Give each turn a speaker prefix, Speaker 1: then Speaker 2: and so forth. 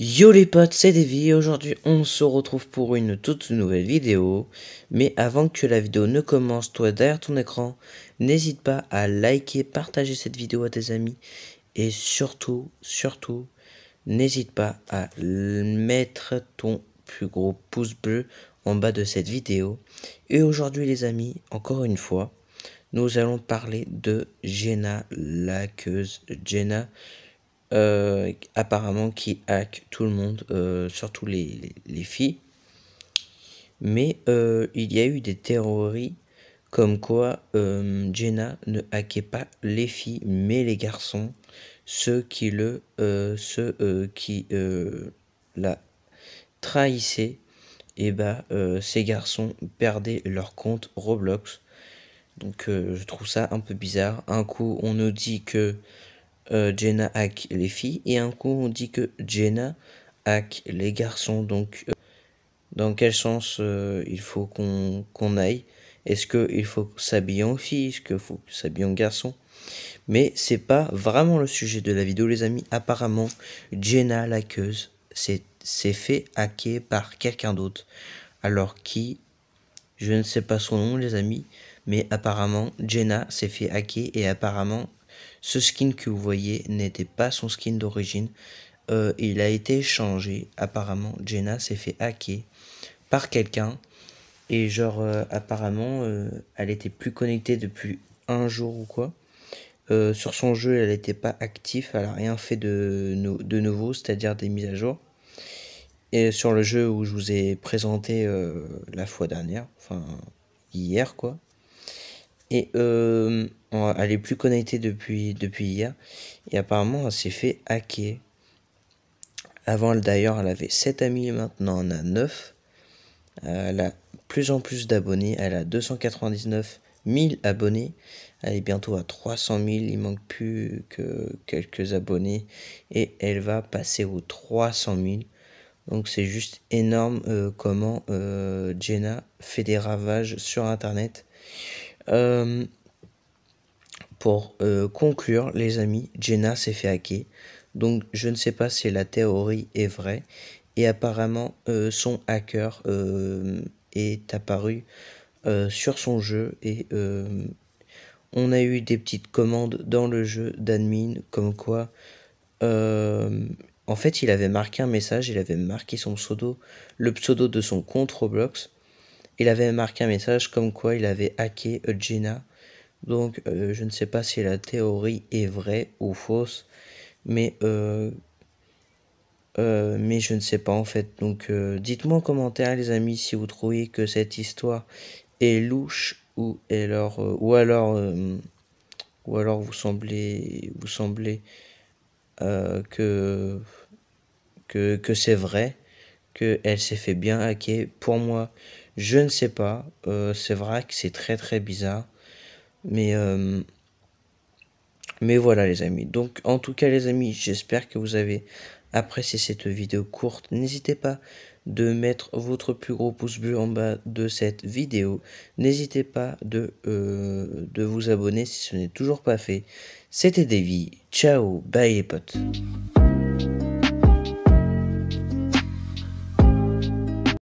Speaker 1: Yo les potes, c'est Davy et aujourd'hui on se retrouve pour une toute nouvelle vidéo. Mais avant que la vidéo ne commence, toi derrière ton écran, n'hésite pas à liker, partager cette vidéo à tes amis. Et surtout, surtout, n'hésite pas à mettre ton plus gros pouce bleu en bas de cette vidéo. Et aujourd'hui les amis, encore une fois, nous allons parler de Jenna, laqueuse queuse Jenna euh, apparemment qui hack tout le monde, euh, surtout les, filles. Mais euh, il y a eu des théories comme quoi Jenna ne hackait pas les filles, mais les garçons, ceux qui le, ceux qui la trahissaient, et eh bah ben, ces garçons perdaient leur compte Roblox. Donc je trouve ça un peu bizarre. Un coup on nous dit que euh, Jenna hack les filles et un coup on dit que Jenna hack les garçons. Donc euh, dans quel sens euh, il faut qu'on aille Est-ce qu'il faut s'habiller en fille Est-ce qu'il faut s'habiller en garçon Mais c'est pas vraiment le sujet de la vidéo les amis. Apparemment Jenna la c'est s'est fait hacker par quelqu'un d'autre. Alors qui Je ne sais pas son nom les amis. Mais apparemment Jenna s'est fait hacker et apparemment ce skin que vous voyez n'était pas son skin d'origine. Euh, il a été changé. Apparemment, Jenna s'est fait hacker par quelqu'un. Et genre, euh, apparemment, euh, elle était plus connectée depuis un jour ou quoi. sur son jeu, elle n'était pas active. Elle n'a rien fait de, de nouveau, c'est-à-dire des mises à jour. Et sur le jeu où je vous ai présenté la fois dernière, enfin hier quoi, et euh, elle est plus connectée depuis, depuis hier. Et apparemment, elle s'est fait hacker. Avant, d'ailleurs, elle avait 7 amis. Maintenant, on a 9. Elle a plus en plus d'abonnés. Elle a 299 000 abonnés. Elle est bientôt à 300 000. Il manque plus que quelques abonnés. Et elle va passer aux 300 000. Donc c'est juste énorme euh, comment euh, Jenna fait des ravages sur Internet. Euh, pour euh, conclure, les amis, Jenna s'est fait hacker. Donc je ne sais pas si la théorie est vraie. Et apparemment, euh, son hacker est apparu sur son jeu. Et on a eu des petites commandes dans le jeu d'admin, comme quoi... en fait, il avait marqué un message, il avait marqué son pseudo, le pseudo de son compte Roblox il avait marqué un message comme quoi il avait hacké Gina. Donc euh, je ne sais pas si la théorie est vraie ou fausse, mais, euh, euh, mais je ne sais pas en fait. Donc dites-moi en commentaire les amis si vous trouvez que cette histoire est louche ou, ou alors, ou alors vous semblez, vous semblez que, que, que c'est vrai, qu'elle s'est fait bien hacker. Pour moi, je ne sais pas. Euh, c'est vrai que c'est très très bizarre. Mais, euh, mais voilà les amis. Donc en tout cas les amis, j'espère que vous avez apprécié cette vidéo courte. N'hésitez pas de mettre votre plus gros pouce bleu en bas de cette vidéo. N'hésitez pas de, euh, de vous abonner si ce n'est toujours pas fait. C'était Davy. Ciao, bye les potes.